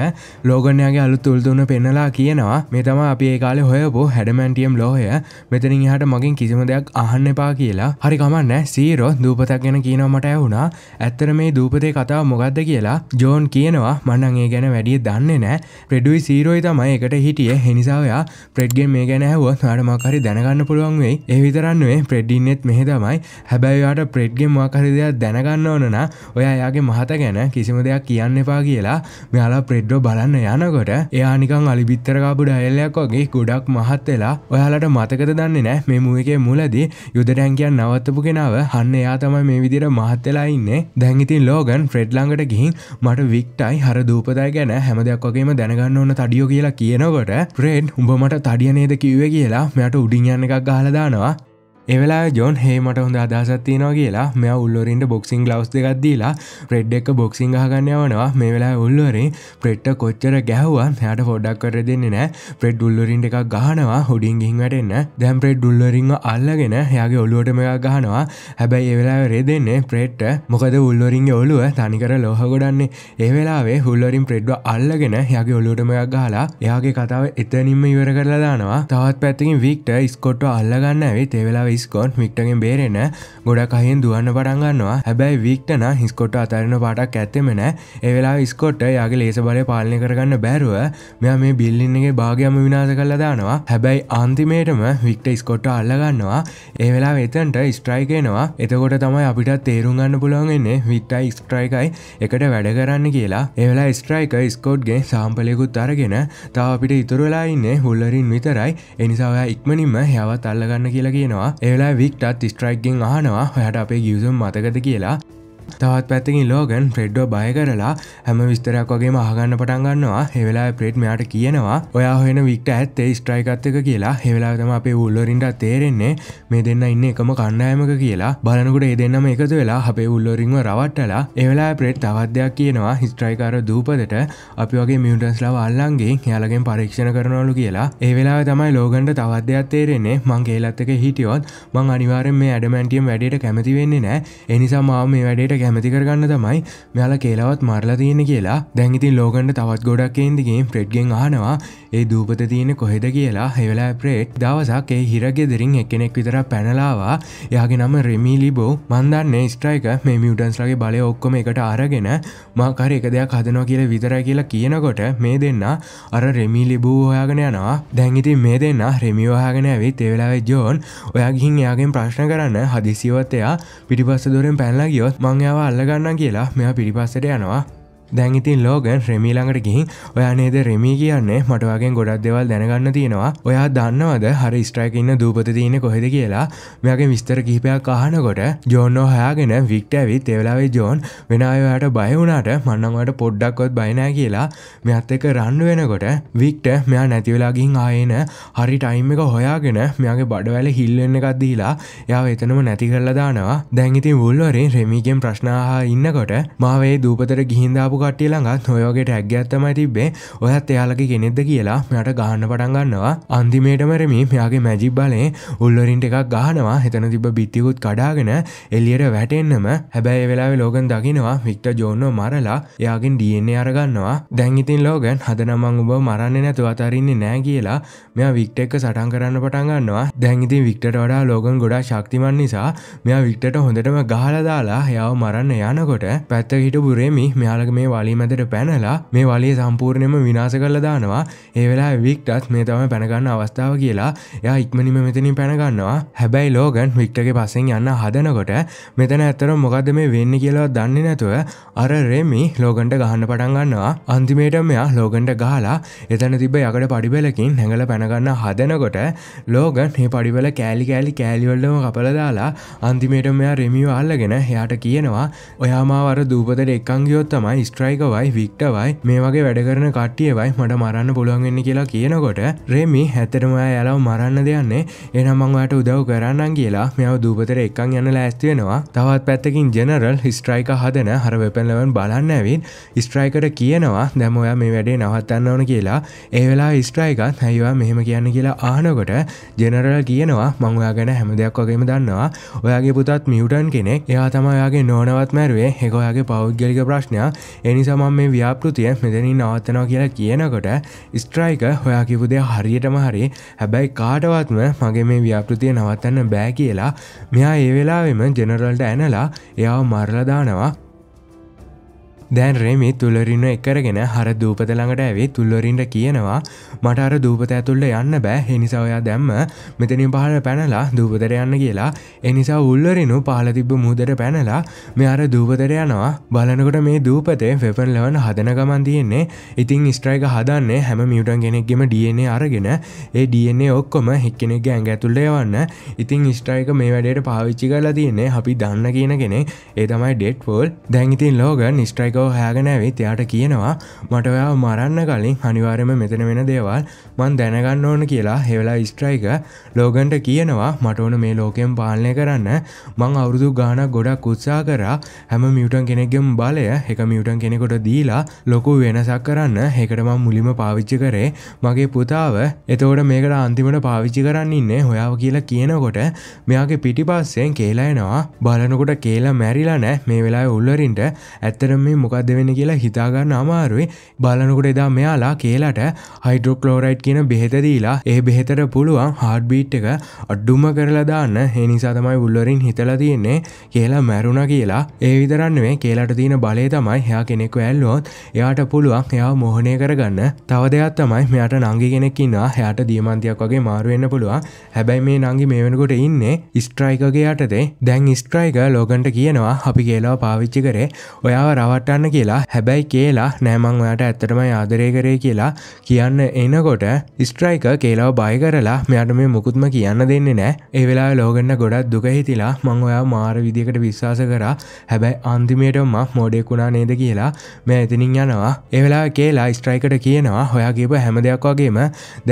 ලෝගනයාගේ අලු තුල්දුන්න පෙන්නලා කියනවා මෙතම අපි ඒකාල හොයපු හැඩමැන්ටියම් ලෝහය මෙතනින් හට මගින් කිසිම දෙයක් අහන්න එපා කියලා හරිකමන්න සීරෝ දූපතක් ගැන කියනවමට ඇවුණා ඇත්තර මේ දූපතේ කතාව මොගක්ද කියලා ජෝන් කියනවා මනන් ඒ ගැන වැඩිය දන්නේ නෑ ප්‍රෙඩුයි සීරෝයි තමයි එකට හිටිය හෙනිසාවයා ප්‍රෙඩ්ගෙන් මේ ගැන ඇහුවත් අඩමක්හරි දැනගන්න පුළුවන් වෙයි ඒ විතරන්නුවේ ප්‍රෙඩ්ඩින්නෙත් මෙහෙ තමයි හැබැයිවාට ප්‍රෙඩ්ගෙන් මක්හරි දෙයක් දැනගන්න ඕනන ඔයායාගේ මහත ගැන කිසිම දෙයක් කියන්න එපා කියලා මෙයාලා ප්‍රෙඩ්ඩෝ බලන්න යනකොට එයානිකං අලිබිත්තරකාපු ඩයල්ලයක් වගේ ගොඩක් මහත් වෙලා ඔයාලට මතකත දන්නේ නෑ මේ මුවකේ මුලදී යුදටැන්කයන් නවත්තපු කෙනාව හන්න එයා තමයි මේ විදිර මහත්තලා ඉන්නේ දැංගිතින් ලෝගන් ෆ්‍රෙඩ්ලඟට ගිහින් මට වික්ටයි හර දූපදයි ගැන හැම දෙයක් වගේම දැනගන්න ඕන තඩියෝ කියලා කියනකොට ප්‍රේඩ් උඹ මට තඩියනේද කිව්වේ කියලා මෙයට උඩින් යන්න එකක් ගහලදානවා එවෙලා ජොන් හේමට හොඳ අදහසත්තිනවා කියලා මෙ උල්ලොරින්ට බොක්සිං ලවස් දෙගත්දීලා ප්‍රෙඩ් එක් බොක්සිං හගන්නයවනවා මේ වෙලා උල්ලොරින් ප්‍රෙට්ට කොච්චර ගැහවා හට පොඩක් කර දෙන්න නෑ ප්‍රෙඩ් උල්ලොරින්ට එකක් ගහනවා හොඩින් ගිහින් වැටෙන්න දැම් ප්‍රෙඩ් උල්ලොරිං අල්ලගෙන යාගේ ඔලුවටම එකක් ගහනවා හැබැයි එවෙලා රෙදෙන්නේ ප්‍රෙට්ට මොකද උල්ලොරින්ගේ ඔලුව තනිකර ලොහගොඩන්නේ ඒවෙලාවේ හුල්ලොරින් ප්‍රෙඩ්ව අල්ලගෙන යගේ ඔලුටමයක් ගහලා එයාගේ කතාව එතනින්ම ඉවර කරලා දානවා තවත් පැත්තිකින් වික්ට ස්කොට්ට අල්ලගන්න ඇවි තෙවෙලා ස්කොට් මික්ටගෙන් බේරෙන ගොඩක් අහින් දුවන්න පටන්ගන්නවා හැබැයි වික්ටන හිස්කොට අතරන පාටක් ඇත්තෙමන එවෙලා ස්කොට් යාගේ ලේස බලය පාලනය කරගන්න බැරුව මෙයා මේ බිල්ලින්නගේ භාගයම විනාස කල්ල දානවා හැබැයි අන්තිමේටම වික්ට ස්කොට්ට අල්ලගන්නවා ඒවෙලා වෙතන්ට ස්ට්‍රයිකේනවා එතකොට තමයි අපිටත් තේරුම්ගන්න පුළුවන්න්නේ වික්ටයි ස්ට්‍රයිකයි එකට වැඩ කරන්න කියලා එවෙලා ස්ට්‍රයික ස්කොට්ගේ සාම්පලයකුත් අරගෙන තා අපිට ඉතුරලා ඉන්න හුල්ලරින් විතරයි එනිසායා ඉක්මනින්ම හැවත් අල්ලගන්න කියලා කියනවා ඒලා වික්ටත් ස්ට්‍රයික්ගෙන් ආනවා හොයට අපේ ගියසුම් මතකද කියලා තවත් පැත්තිකින් ලෝගන් ප්‍රෙඩ්ඩෝ බය කරලා හැම විස්තරයක් වගේ මහගන්න පටන්ගන්නවා හෙවෙලා ප්‍රේට් මෙයාට කියනවා ඔයා හොෙන වික්ට ඇත්තේ ස්ට්‍රයිකත්තක කියලා හෙවෙලා තම අපේ උල්ලොරින්ට තේරෙන්නේ මේ දෙන්න ඉන්න එකම කණ්ඩායමක කියලා බලනකුට ඒ දෙන්නම එකතු වෙලා අපේ උල්ලොරින්ව රවට්ටලා එවෙලා ප්‍රේට් තවත්දයක් කියනවා හිස්ට්‍රයිකාර දූපදට අපි වගේ මියටන්ස්ලාව අල්ලන්ගේ යාලගෙන් පරීක්ෂණ කරනවලු කියලා ඒ වෙලා තමයි ලෝගන්ට තවත්දයක් තේරෙන්නේ මං කියලත්තක හිටියොත් මං අනිවාරෙන් මේ ඇඩමැන්ටියම් වැඩට කැමති වෙන්නේ නෑ එනිසා මාව මේ වැඩට එක ඇමතිකරගන්න තමයි මෙයාලා කියලවත් මරලා තියෙන කියලා දැන්ඉතින් ලෝගන්ට තවත් ගොඩක් ේන්දිගේ ප්‍රෙඩ්ගෙන් ආනවා ඒ දූපත තියෙන කොහෙද කියලා හෙවලා ප්‍රේට් දවසක් ඒ හිරගෙදරින් එකනෙක් විතර පැනලාවා යාගේ නම රෙමිලිබෝ මන්දන්න ස්ට්‍රයික මේ මියටන්ස්ලගේ බලය ඔක්කොම එකට අරගෙන මාකර එක දෙයක් හදනවා කියල විතර කියලා කියනකොට මේ දෙන්න අර රෙමිලිබූ හොයාගෙන යනවා දැන්ගිති මේ දෙන්න රෙමිෝහගෙන ඇවිත් එවෙලාවෙ ජෝන් ඔයාගිහින් එයාගෙන් ප්‍රශ්න කරන්න හදිසිවත්තයා පිටිපස්ස දුරෙන් පැල්ලා ගියොත් මංයාව අල්ලගන්න කියලා මෙයා පිටිපස්සට යනවා දැන් ඉතින් ලෝගන් රෙමීළඟට ගිහින් ඔයා නේද රෙමී කියන්නේ මටවාගෙන් ගොඩක් දෙවල් දැනගන්න තියෙනවා ඔයා දන්නවද හරි ස්ට්‍රයික ඉන්න දූපත තියෙන කොහෙද කියලා මෙයාගේ විස්තර කිහිපයක් අහනකොට ජෝන්නෝ හයාගෙන වික්ට ඇවිත් එවෙලාවේ ජෝන් වෙන අයයාට බය වුණාට මන්නවට පොඩ්ඩක්කොත් බයිනෑ කියලා මෙත් එක රන්න වෙනකොට වික්ට මෙයා නැතිවෙලාගින් ආයන හරි ටයිම් එක හොයාගෙන මෙයාගේ බඩවැල හිල්ලෙන්න එකක් දීලා යා එතනම නැති කරලා දානවා දැන්ඉති වුල්වරින් රෙමිගෙන් ප්‍රශ්නාහා ඉන්නකොට මාවේ දූපතර ගිහින්දාපු කට්ටිය ළඟත් නොයෝගේ ටැක්ගඇත්තමයි තිබේ ඔයත් එයාලකි කෙනෙක්ද කියලා මෙයට ගහන්න පටන් ගන්නවා අන්තිමේටම රෙමි මෙයාගේ මැජිබ් බලේ උල්ලරින්ට එකක් ගහනවා හෙතන තිබ බිත්තිකුත් කඩාගෙන එල්ලියට වැටෙන්න්නම හැබැයි වෙලාවෙ ලෝගන් දකිනවා වික්ට ජෝනෝ මරලා එයාගෙන් ඩියන්නේ අරගන්නවා දැංගිතින් ලෝගන් හදනමං උබ මරන්නේ නැතු අතරන්නේ නෑ කියලා මෙයා වික්ට එක්ක සටන් කරන්න පටන්ගන්නවා දැංගිතින් වික්ට වඩා ලෝගන් ගොඩා ශක්තිමන් නිසා මෙයා වික්ටට හොඳටම ගහල දාලා හයාව මරන්න යනකොට පැත්ත හිට පුරේමි මෙයාලක මේ වලි මැදට පැනලා මේ වලේ සම්පූර්ණයම විනාස කරල දානවා ඒවෙලා වික්ටත් මේ තම පැනගන්න අවස්ථාව කියලා යා ඉක්මනිම මෙතනින් පැනගන්නවා හැබැයි ලෝගන් වික්ටගේ පසෙන් යන්න හදනකොට මෙතන ඇත්තරම් මොකද මේ වෙන්න කියලා දන්නේ නැතුව අර රෙමි ලෝගන්ට ගහන්න පටන්ගන්නවා අන්තිමේට මෙයා ලෝගන්ට ගහලා එතන තිබ යකට පඩිබලකින් හැඟල පැනගන්න හදනකොට ලෝගන් මේ පඩිබල කෑලි කෑලි කෑලිවල්ලම කපලදාලා අන්තිමේට මෙයා රෙමිව අල්ලගෙන එයාට කියනවා ඔයාමාවර දූපතට එක්කංගියොත්තමයි ස්ට්‍ර ස්ට්‍රයිකවයි වික්ටවයි මේ වගේ වැඩ කරන කට්ටියවයි මට මරන්න පුළුවන්වෙන්න කියලා කියනකොට රෙමි හැතරම යලව මරන්න දෙයන්නේ එනමංවාට උදව් කරන්න කියලා මෙව දූපතර එකක් යන්න ලෑස්තිවෙනවා තවත් පැත්තකින් ජෙනරල් ස්ට්‍රයික හදන හර වෙපල්ලවන් බලන්න ඇවිත් ස්ට්‍රයිකට කියනවා දැමොයා මේ වැඩේ නවත්තන්න ඕන කියලා ඒවෙලා ස්ට්‍රයිකත් හැයිවා මෙහෙම කියන්න කියලා ආනකොට ජෙනරල් කියනවා මංවා ගැන හැම දෙයක් වගේම දන්නවා ඔයාගේ පුතත් මියුටන් කෙනෙක් එයා තමයාගේ නෝනවත් මැරුවේ හෙකොයාගේ පෞද්ගලික ප්‍රශ්නය එනිසමම් මේ ව්‍යාපෘතිය මෙදැනි නවත්තනවා කියලා කියනකොට ස්ට්‍රයික හොයා කිවුදේ හරියටම හරි හැබැයි කාටවත්ම මගේ මේ ව්‍යාපෘතිය නවත්තන්න බෑ කියලා මෙයා ඒ වෙලාවෙම ජෙනරල්ට ඇනලා එයාව මරලදානවා දැන් රෙමි තුල්ලරින්ව එකරගෙන හර දූපත ළඟට ඇවේ තුල්ලරින්ට කියනවා මට අර දූපත ඇතුල්ට යන්න බෑ එනිසා ඔයා දැම්ම මෙතනින් පහල පැනලා දූපතර යන්න කියලා එනිසා උල්ලරිනු පහල තිබ්බ මුහදර පැනලා මෙ අර දූපතර යනවා බලනකොට මේ දූපතේ වෙපන් ලවන් හදන ගමන් තියෙන්නේ ඉතින් ස්ට්‍රයික හදන්නේ හැම මියටන් කෙනෙක්ගෙම ඩියනේ අරගෙන ඒ ඩියන්නේ ඔක්කොම හික්කෙනෙක් ගැන්ග ඇතුල්ට යවන්න ඉතින් ස්ට්‍රයික මේ වැඩයට පාවිච්චි කරලා තියන්නේ අපි දන්න කියන කෙනෙ ඒ තමයි ඩෙට්වෝල් දැන්ඉතින් ලෝග නිස්ට්‍රයික හොයාගෙන ඇවිත් එයාට කියනවා මට ඔයා මරන්න කලින් අනිවාර්යම මෙතන වෙන දේවල් මන් දැනගන්න ඕන කියලා හෙවලා ස්ට්‍රයික ලෝගන්ට කියනවා මට ඕන මේ ලෝකෙන් පාලනය කරන්න මං අවුරුදු ගානක් ගොඩක් උත්සා කරා හැම මියටන් කෙනෙක්ගෙම් බලය එක මියටන් කෙනෙකොට දීලා ලොකු වෙනසක් කරන්න එකටම මුලිම පාවිච්චි කරේ මගේ පුතාව එතවට මේකට අන්තිමට පාවිච්චි කරන්න ඉන්නේ හොයාව කියලා කියනකොට මෙයාගේ පිටිපස්සෙන් කේලායනවා බලනකොට කියලා මැරිලා නෑ මේ වෙලා උල්ලරින්ට ඇත්තරම මේ මොකක් දෙවෙන කියලා හිතාගන්න අමාරුයි බලනකොට එදා මෙයාලා කියලාට හයිඩ්‍රෝක්ලෝරයිට් ටැබ්ලට් කියන බෙහෙතදීලා ඒ බෙහෙතර පුළුවන් හාඩ්බීට් එක අඩ්ඩුම කරලා දාන්න හනිසා තමයි උල්ලරින් හිතලා තියෙන්නේ කියලා මැරුණ කියලා ඒ විතරන්නේ කියලාට තියෙන බලය තමයි හයා කෙනෙක් ඇල්ලුවොත් එයාට පුළුවන් එයා මෝහනය කරගන්න තව දෙයක් තමයි මෙයාට නංගි කෙනෙක්කින්නවා හයාට දියමන්තියක් වගේ මාරුවෙන්න්න පුළුවන් හැබැයි මේ නංගි මේ වෙනකොට ඉන්නේ ස්ට්‍රයිකගේ යටතේ දැන් ස්ට්‍රයික ලෝගන්ට කියනවා අපි කියලා පාවිච්චි කරේ ඔයාව රවට්ටන්න කියලා හැබැයි කියලා නෑමං ඔයාට ඇත්තටම ආදරය කරේ කියලා කියන්න එනකොට ස්ට්‍රයික කියලාව බය කරලා මෙයාට මේ මුකුත්ම කියන්න දෙන්නේ නෑ ඒවෙලා ලෝගන්න ගොඩත් දුක හිතිලා මං ඔයා මාර විදිකට විශ්වාස කරා හැබැයි අන්තිමේටම මෝඩෙක්ුණා නේද කියලා මේ ඇතිනින් යනවා ඒවෙලා කියලා ස්ට්‍රයිකට කියනවා හොයා කියප හැම දෙයක් වගේම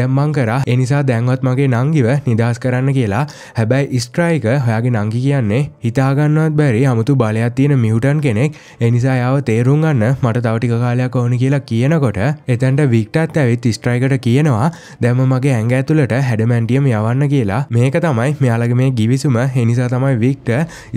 දැම්මං කරා එනිසා දැන්වත් මගේ නංගිව නිදහස් කරන්න කියලා හැබැයි ස්ට්‍රයික හොයාගේ නංගි කියන්නේ හිතාගන්නවත් බැරි අමුතු බලයක් තියෙන මිහුටන් කෙනෙක් එනිසා යාව තේරුම් ගන්න මට තවටික කාලයක් ඕනි කියලා කියනකොට එතැන්ට වික්ටත් ඇවිත් ස්ට්‍රයිකට කියන කියනවා දැම මගේ ඇඟ ඇතුළට හැඩමැන්ටියම් යවන්න කියලා මේක තමයි මෙයාලගේ මේ ගිවිසුම එනිසා තමයි වික්ට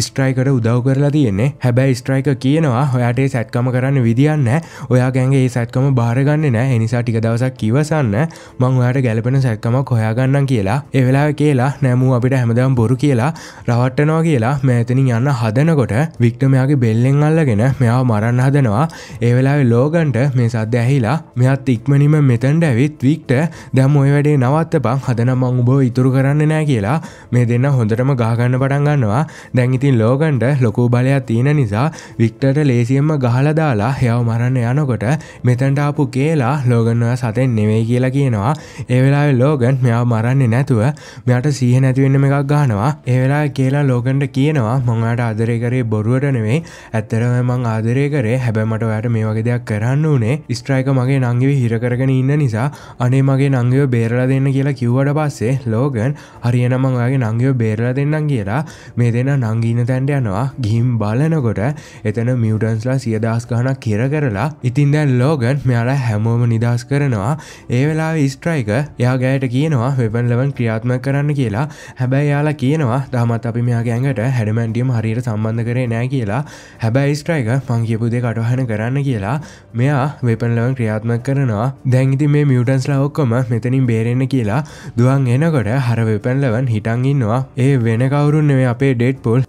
ස්ට්‍රයිකට උදව් කරලා තියෙන්නේ හැබැයි ස්ට්‍රයික කියනවා ඔයාට සැට්කම කරන්න විදින්න ඔයා ගැන්ගේ ඒ සැට්කම භාරගන්න නෑ එනිසා ටික දවසක් කිවසන්න මං ඔයාට ගැලපෙන සැට්කම කොයාගන්න කියලා එවෙලා කියලා නැමූ අපිට හැමදම් බොරු කියලා රවට්ටනවා කියලා මෑතනින් යන්න හදනකොට වික්ටමයාගේ බෙල්ලෙන් අල්ලගෙන මෙයා මරන්න හදනවා ඒවෙලා ලෝගන්ට මේ සද්‍ය ඇහිලා මෙත් ඉක්මනිම මෙතැන්ට ඇවිත් වික්ට දැම් ඔය වැඩේ නවත්තපං හදනමං උබෝ ඉතුරු කරන්න නෑ කියලා මේ දෙන්න හොඳටම ගාගන්න පටන් ගන්නවා දැන්ඉතින් ලෝගන්ඩ ලොකෝ බලයක් තියෙන නිසා වික්ටට ලේසියෙන්ම ගහලදාලා හෙව මරන්න යනකොට මෙතැන්ට ආපු කියලා ලෝගන්ව සතෙන් නෙවෙයි කියලා කියනවා ඒවෙලා ලෝගන් මෙයා මරන්නේ නැතුව මෙයාට සීහ නැතිවෙන්නම එකක් ගහනවා ඒවෙලා කියලා ලෝගන්ට කියනවා මංට ආදරය කරේ බොරුවට නෙවෙයි ඇත්තරම මං ආදරය කරේ හැබැමට ඔයට මේ වගේ දෙයක් කරන්න වනේ ස්ට්‍රයික මගේ නංගිවි හිරකරගෙන ඉන්න නිසා අනේ මගේ නංගයෝ බේරලා දෙන්න කියලා කිව්වට පස්සේ ලෝගන් හරියනමංගේ නංගයෝ බේරලා දෙන්නම් කියලා මේ දෙන නංගීන තැන්ට යනවා ගිහිම් බලනකොට එතන මියටන්ස්ලා සියදස් ගහනක් කෙර කරලා ඉතින් දැන් ලෝගන් මෙයාලා හැමෝම නිදහස් කරනවා ඒ වෙලා ස්ට්‍රයික යාගෑයට කියනවා වෙබන් ලවන් ක්‍රියාත්ම කරන්න කියලා හැබැයි යාලා කියනවා දමත් අපි මෙයාගේ ඇඟට හැඩමැන්ඩියම් හරියට සම්බන්ධ කරේ නෑ කියලා හැබැයි ස්ට්‍රයික මංකිපුදේ කටහන කරන්න කියලා මෙයා වෙපන් ලවන් ක්‍රියාත්ම කරනවා දැන්ගිති මේ මියටන්ස්ලා ඔක්කො ඔක්කොම මෙතනින් බේරෙන්න කියලා දුවන් එනකොට හර වෙපැන්ලවන් හිටන් ඉන්නවා ඒ වෙන කවුරුන් නෙවේ අපේ ඩෙඩ් පොල්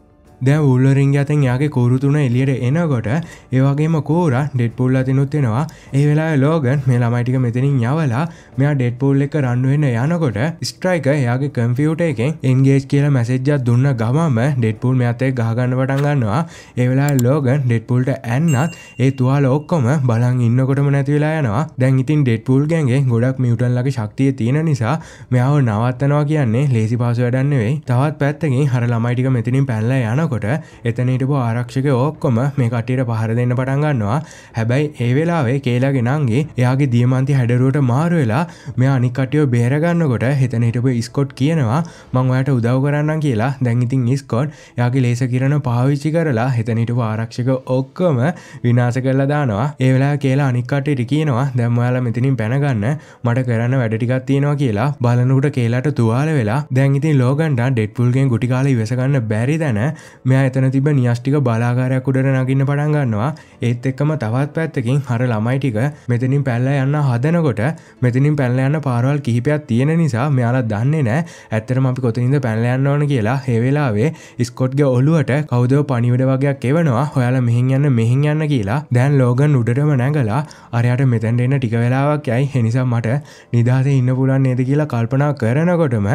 දැ උල්ලරින් ඇතන් යාගේ කෝරුතුන එලියට එනකොට ඒවගේම කෝර ඩෙඩ් පුල් අතිනුත්වෙනවා ඒ වෙලා ලෝගන් මේ ළමයිටික මෙතනින් යවලා මෙයා ඩෙඩ් පුල් එක රන්නුවෙන්න යනකොට ස්ට්‍රයික යාගේ කම්පියුට එකෙන් එන්ගේජ් කියල මැසෙජ්ජත් දුන්න ගමම ඩෙඩ්පුල් මෙතේ ගහගන්න පටන්ගන්නවා ඒවෙලා ලෝගන් ඩෙඩ්පුල්ට ඇන්නත් ඒ තුවාල ඔක්කොම බලන් ඉන්නකොටම නැතිවෙලා යනවා දැන් ඉතින් ඩෙඩ්පුල් ගැන්ගේ ගොඩක් මියටන්ලගේ ශක්තිය තියෙන නිසා මෙයාව නවත්තනවා කියන්නේ ලේසි පාස වැඩන්න වෙයි තවත් පැත්තකින් හර ළමයිටික මෙතිනින් පැල්ල යනකොට වෙනකොට එතනටපු ආරක්ෂක ඔක්කොම මේ කට්ටියට පහර දෙන්න පටන්ගන්නවා හැබැයි ඒ වෙලාවේ කේලාගෙනන්ගේ එයාගේ දියමන්ති හැඩරුවට මාරුවෙලා මෙ අනිකටියෝ බේරගන්නකොට හෙතන හිටපු ස්කොට් කියනවා මං ඔයට උදව් කරන්න කියලා දැන්ඉතින් ස්කොට් යාගේ ලේස කිරන පාවිච්චි කරලා හෙතනිටපු ආරක්ෂක ඔක්කොම විනාස කරලා දානවා ඒවෙලා කියලා අනික්කටට කියනවා දැම්මයාල මෙතිනින් පැනගන්න මට කරන්න වැඩටිකත් තියෙනවා කියලා බලනුට කියලාට තුවාල වෙලා දැන්ඉතින් ලෝගන්ඩ ඩෙට්පුල්ගෙන් ගුටිකාල වෙසගන්න බැරි දැන මෙයා එතන තිබ නිියෂ්ටික බලාකාරයක් උඩට නගින්න පටන් ගන්නවා ඒත් එක්කම තවත් පැත්තකින් හර ළමයිටික මෙතනින් පැල්ල යන්න හදනකොට මෙතනින් පැල්ල යන්න පාරවල් කිහිපයක් තියෙන නිසා මෙයාලා දන්නේ නෑ ඇත්තරම අපි කොතනින්ද පැල්ල යන්න ඕන කියලා හෙවෙලාවේ ස්කොට්ගේ ඔලුවට කවදව පනිවිඩ වගේයක් එවනවා හොයාලා මෙහින් යන්න මෙහින් යන්න කියලා දැන් ලෝගන් උඩටම නැගලා අරයට මෙතැන්ට එන්න ටික වෙලාවක් යයි හෙනිසා මට නිදහස ඉන්න පුලන් නේද කියලා කල්පනා කරනකොටම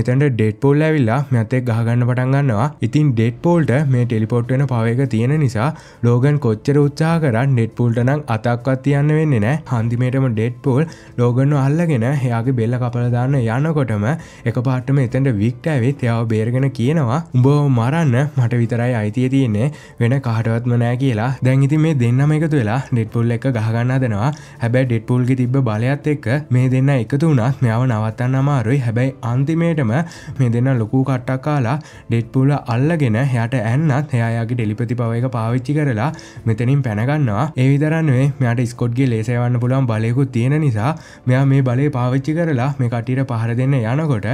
මෙතැන්ට ඩෙට් පොල් ඇවිල්ලා මෙතෙක් ගහගන්න පටන්ගන්නවා ඉතින් ඩෙට් පෝල් නෙට්පූල්ට මේ ටෙලිපොට් වෙන පවයක තියෙන නිසා ලෝගන් කොච්චර උත්සා කරන්න නෙට්පූල්ට නම් අතක්වත් තියන්න වෙන්න නෑ හන්දිමේටම ඩෙට්පූල් ලෝගන්න අල්ලගෙන හයාගේ බෙල්ල කපලදාන්න යනකොටම එක පාටම එතැට වික්ට ඇවිත් යාව බේරගෙන කියනවා උඹෝ මරන්න මට විතරයි අයිතිය තියෙන්නේ වෙන කහටවත්ම නෑ කියලා දැන්ඉති මේ දෙන්නම එකතු වෙලා ඩෙට්පුල් එක ගහගන්න දෙනවා හැබැයි ඩෙට්පුල්ගි තිබ බලයත් එක්ක මේ දෙන්න එකතු වුණත් මෙයාව නවත්තන්න අමාරුයි හැබැයි අන්තිමේටම මේ දෙන්න ලොකු කට්ටක් කාලා ඩෙට්පුල අල්ලගෙන හැ මෙයාට ඇන්නත් එයාගේ ඩෙලිපති පවයක පාවිච්චි කරලා මෙතනින් පැනගන්නවා ඒවිතරන්ේ මෙයාට ස්කොඩ්ගේ ලේසයවන්න පුළුවන් බලයකුත් තියෙන නිසා මෙයා මේ බලය පාවිච්චි කරලා මේ කටට පහර දෙන්න යනකොට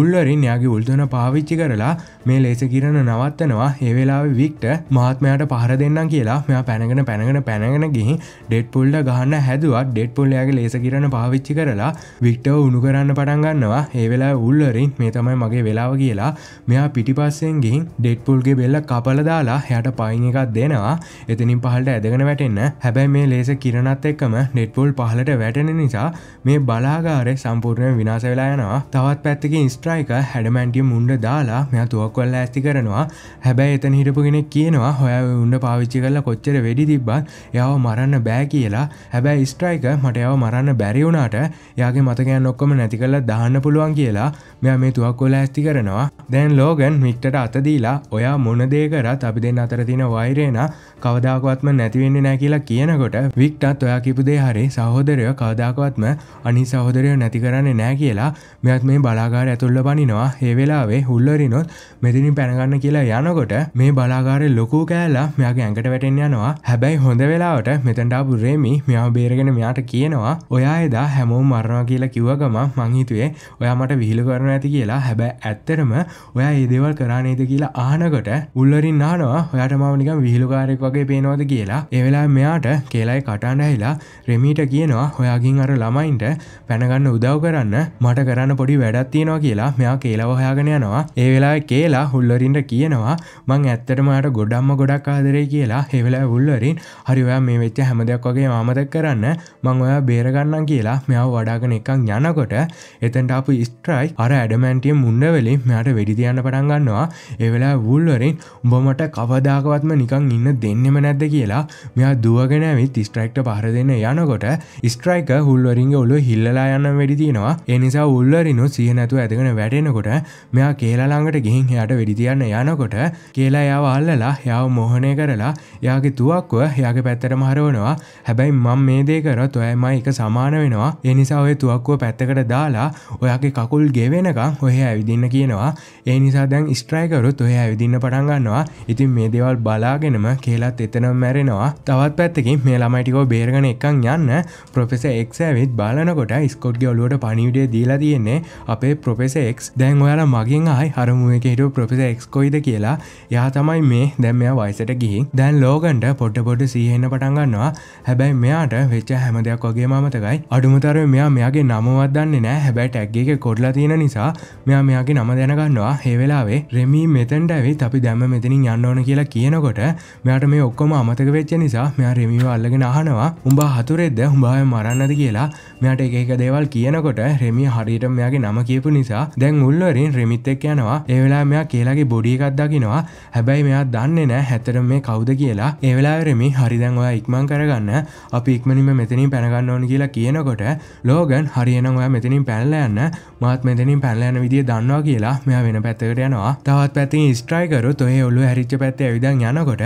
උල්වරින් යාගේ උල්දන පාවිච්චි කරලා මේ ලේස කිරණ නවත්තනවා ඒවෙලාව වික්ට මහත්මයට පහර දෙන්නම් කියලා මෙයා පැනගෙන පැනගෙන පැනගෙන ගිහි ඩෙට් පුල්ඩ ගහන්න හැදුවත් ඩෙට් පුල්ලයාගේ ලේස කිරණ පාවිච්චි කරලා වික්ටව උුණු කරන්න පටන්ගන්නවා ඒවෙලා උල්ලරින් මේ තමයි මගේ වෙලාව කියලා මෙයා පිටිපස්සෙන් ගිහින් ඩෙට්පුල්ගේ බෙල්ල කපල දාලා හැට පයින් එකක් දෙනවා එතිනින් පහලට ඇදගෙන වැටෙන්න හැබැයි මේ ලේස කිරණත් එක්කම නෙට්පොල් පහලට වැටෙන නිසා මේ බලාගාරය සම්පූර්ණය විනාස වෙලා යනවා තවත් පැත්තක ඉස්ට්‍රයික හැඩමැන්ටිය මුන්ඩ දාලා මෙයා තුවක්වල්ල ඇස්ති කරනවා හැබැයි එතන හිටපුගෙන කියනවා හොය උන්න පාවිච්චි කරලා කොච්චර වෙඩි තිබ්බත් යව මරන්න බෑ කියලා හැබැයි ස්ට්‍රයික මට යව මරන්න බැරිවුණාට යාගේ මතකයන් ඔක්කොම නැති කල්ලා දාන්න පුළුවන් කියලා මෙයා මේ තුවක්කොල ඇස්ති කරනවා දැන් ලෝගන් මික්ට අතදීලා ඔයා මොනදේ කරත් අපි දෙන්න අතරතින වෛරේන කවදාකවත්ම නැතිවෙන්නේ නෑ කියලා කියනකොට වික්ටත් ඔයා කිපුදේ හරි සහෝදරය කවදාකවත්ම අනි සහෝදරය නැති කරන්නේ නෑ කියලා මෙත් මේ බලාගාර ඇතුල්ල බනිනවා ඒවෙලාවේ හුල්ලරිනොත් මෙතිනි පැනගන්න කියලා යනකොට මේ බලාගාරය ලොකූ කෑල්ලා මෙයාගේ ඇඟට වැටෙන් යනවා හැබැයි හොඳ වෙලාවට මෙතැන්ටාපු රේමි මෙයා බේරගෙන මෙයාට කියනවා ඔයා එදා හැමෝම් මරනවා කියලා කිව්ව ගම මංහිතුවේ ඔයා මට විහිල කරන ඇති කියලා හැබැ ඇත්තරම ඔයා ඒදේවල් කරානේද කියලා ආනකොට උල්ලරින් නානවා ඔයාට මාමනිකම් විහිලුකාරෙක් වගේ පේනවාද කියලා ඒවෙලා මෙයාට කියලයි කටාන්න ඇහිලා රෙමීට කියනවා හොයාගින් අර ළමයින්ට පැනගන්න උදව් කරන්න මට කරන්න පොඩි වැඩත් තියෙනවා කියලා මෙයා කියලව හොයාගෙන යනවා ඒ වෙලා කියලා හුල්ලරින්ට කියනවා මං ඇත්තටමට ගොඩම්ම ගොඩක් ආදරේ කියලා හෙවෙලා උල්ලරින් හරිවා මේ වෙච්ච හැම දෙයක් වගේ මාමතක් කරන්න මං ඔයා බේරගන්නම් කියලා මෙයාව වඩාගෙන එකක් යනකොට එතන්ට අප ස්ට්‍රයි අර ඇඩමැන්ටියම් මුන්නවලින් මෙයාට වෙඩිතියන්න පටන්ගන්නවා එවෙලා වුල්වරින් උඹමට කවදාකවත්ම නිකං ඉන්න දෙන්න එන්නෙම නැද්ද කියලා මෙයා දුවගෙන විත් ස්ට්‍රයික්ට පහර දෙන්න යනකොට ස්ට්‍රයික හුල්වරින්ග ඔලු හිල්ලලා යන්න වැඩි තියෙනවා එනිසා උල්ලරිනු සියනැතු ඇතිගෙන වැටෙනකොට මෙයා කියලාළඟට ගිහින් එයාට වෙඩිතියන්න යනකොට කියලා යාව අල්ලලා යාව මොහනය කරලා යාගේ තුවක්ව යාගේ පැත්තට මහරවනවා හැබැයි මං මේ දේකර තොයම එක සමාන වෙනවා එනිසා ඔය තුවක්ව පැත්තකට දාලා ඔයාගේ කකුල් ගෙවෙනකම් ඔහ ඇවිදින්න කියනවා ඒ නිසා දැන් ස්ට්‍රයිකරුත් ඔහ ඇවිදින්න පටන්ගන්නවා ඉතින් මේ දේවල් බලාගෙනම කියලා එල්ලත් එතනම් මැරෙනවා තවත් පැත්තකින් මේ ළමයිටිකෝ බේරගන එකක් යන්න පොෆෙස එක් ඇවිත් බලනකොට ස්කොට්ගේ ඔලුවට පනිවිඩේ දීලා තියෙන්නේ අපේ පොෆෙස එක් දැන් ඔයාලා මගින් අයි හරමුවක හිටු පොෆෙස එක්ස්කොයිද කියලා යා තමයි මේ දැම් මෙයා වයිසට ගිහින් දැන් ලෝගන්ට පොඩ්ඩ පොඩ්ඩ සීහෙන්න පටන්ගන්නවා හැබැයි මෙයාට වෙච්ච හැම දෙයක් වගේ මතකයි අඩුමතර මෙයා මෙයාගේ නමවදන්නේ නෑ හැබැයි ටැක්ගේ කොඩ්ලා තියෙන නිසා මෙයා මෙයාගේ නම දැනගන්නවා හෙවෙලාවේ රෙමී මෙතැන්ට ඇවිත් අපි දැම මෙතනින් යන්න ඕන කියලා කියනකොට මෙයාට මේ මේ ඔක්කොම අමතක වෙච්ච නිසා මෙයා රෙමිව අල්ලගෙන අහනවා උඹා හතුරෙද්ද උඹාය මරන්නද කියලා මෙට එකක දේවල් කියනකොට රෙමි හරිට මෙයාගේ නම කියපු නිසා දැන් උල්ලරින් රෙමිත් එක් යනවා ඒවෙලා මෙයා කියලාගේ බොඩියකත් දකිනවා හැබැයි මෙයා දන්නේ නෑ හැතර මේ කවුද කියලා ඒවෙලා රෙමි හරිදැන්වා ඉක්මං කරගන්න අපි ඉක්මනිම මෙතනින් පැනගන්න ඕන කියලා කියනකොට ලෝගන් හරියනවා මෙතනින් පැල්ල යන්න මාත් මෙතනින් පැල්ල යන විදිිය දන්නවා කියලා මෙයා වෙන පැත්තකට යනවා තවත් පැත්තින් ස්ට්‍රයිකරු තොය ඔල්ලු හරිච්ච පැත්තේ විදන් යනකොට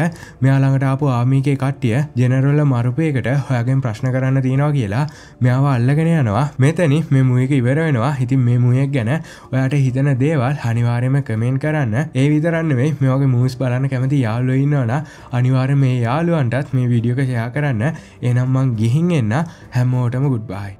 මෙයාළඟට අපපු ආමිකේ කට්ටිය ජෙනරොල්ල මරුපයකට හොයගෙන් ප්‍රශ්න කරන්න තියෙනවා කියලා මෙයාවා අල්ලගෙන යනවා මෙතනි මෙමුවක ඉවරවෙනවා ඉතින් මෙමුයක් ගැන ඔයාට හිතන දේවල් අනිවාරයම කමෙන් කරන්න ඒ විතරන්න වෙයි මේෝගේ මූස් බලන්න කැමති යාලු ඉන්නවන අනිවාර මේ යාලුවන්ටත් මේ විඩියෝක ෂයා කරන්න එනම්මං ගිහින් එන්න හැමෝටම ගුඩ්බායි